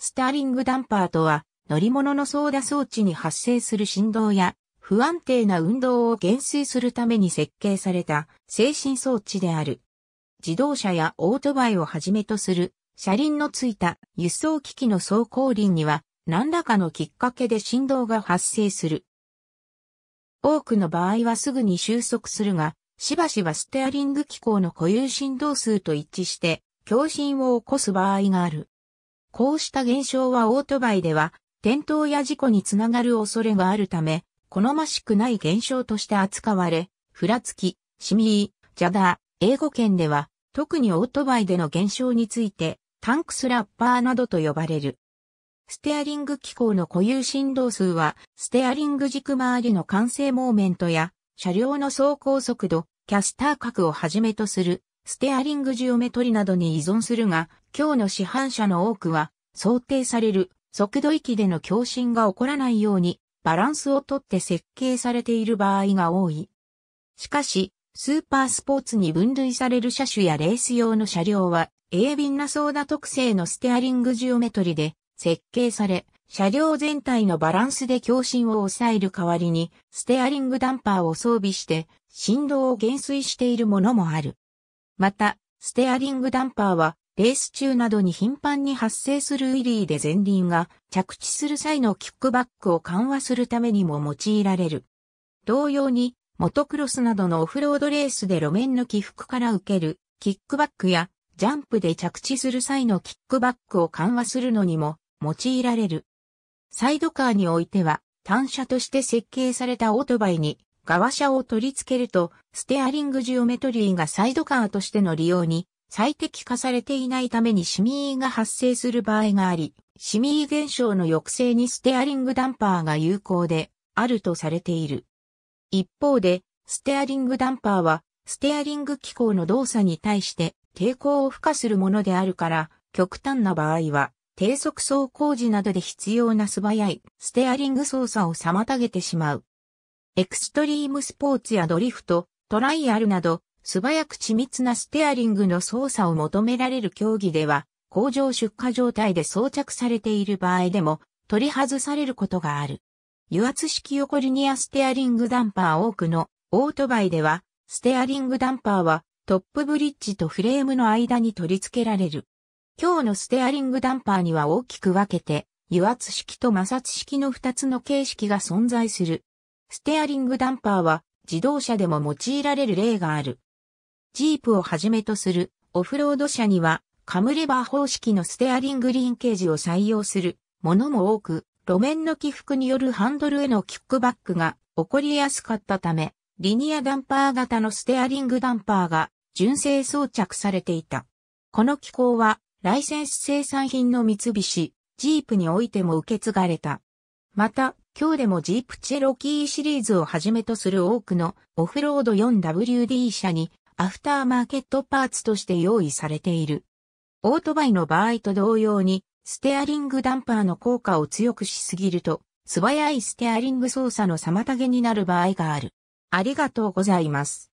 スターリングダンパーとは、乗り物の操舵装置に発生する振動や、不安定な運動を減衰するために設計された精神装置である。自動車やオートバイをはじめとする車輪のついた輸送機器の走行輪には何らかのきっかけで振動が発生する。多くの場合はすぐに収束するが、しばしばステアリング機構の固有振動数と一致して、共振を起こす場合がある。こうした現象はオートバイでは、転倒や事故につながる恐れがあるため、好ましくない現象として扱われ、ふらつき、シミー、ジャダー、英語圏では、特にオートバイでの現象について、タンクスラッパーなどと呼ばれる。ステアリング機構の固有振動数は、ステアリング軸周りの完成モーメントや、車両の走行速度、キャスター角をはじめとする、ステアリングジオメトリなどに依存するが、今日の市販車の多くは、想定される速度域での共振が起こらないようにバランスをとって設計されている場合が多い。しかし、スーパースポーツに分類される車種やレース用の車両は、鋭敏なソーダ特性のステアリングジオメトリで設計され、車両全体のバランスで共振を抑える代わりに、ステアリングダンパーを装備して、振動を減衰しているものもある。また、ステアリングダンパーは、レース中などに頻繁に発生するウィリーで前輪が着地する際のキックバックを緩和するためにも用いられる。同様に、モトクロスなどのオフロードレースで路面の起伏から受けるキックバックやジャンプで着地する際のキックバックを緩和するのにも用いられる。サイドカーにおいては単車として設計されたオートバイに側車を取り付けるとステアリングジオメトリーがサイドカーとしての利用に最適化されていないためにシミーが発生する場合があり、シミー現象の抑制にステアリングダンパーが有効であるとされている。一方で、ステアリングダンパーは、ステアリング機構の動作に対して抵抗を付加するものであるから、極端な場合は、低速走行時などで必要な素早いステアリング操作を妨げてしまう。エクストリームスポーツやドリフト、トライアルなど、素早く緻密なステアリングの操作を求められる競技では、工場出荷状態で装着されている場合でも取り外されることがある。油圧式横リニアステアリングダンパー多くのオートバイでは、ステアリングダンパーはトップブリッジとフレームの間に取り付けられる。今日のステアリングダンパーには大きく分けて、油圧式と摩擦式の2つの形式が存在する。ステアリングダンパーは自動車でも用いられる例がある。ジープをはじめとするオフロード車にはカムレバー方式のステアリングリンケージを採用するものも多く、路面の起伏によるハンドルへのキックバックが起こりやすかったため、リニアダンパー型のステアリングダンパーが純正装着されていた。この機構はライセンス生産品の三菱、ジープにおいても受け継がれた。また、今日でもジープチェロキーシリーズをはじめとする多くのオフロード 4WD 車にアフターマーケットパーツとして用意されている。オートバイの場合と同様に、ステアリングダンパーの効果を強くしすぎると、素早いステアリング操作の妨げになる場合がある。ありがとうございます。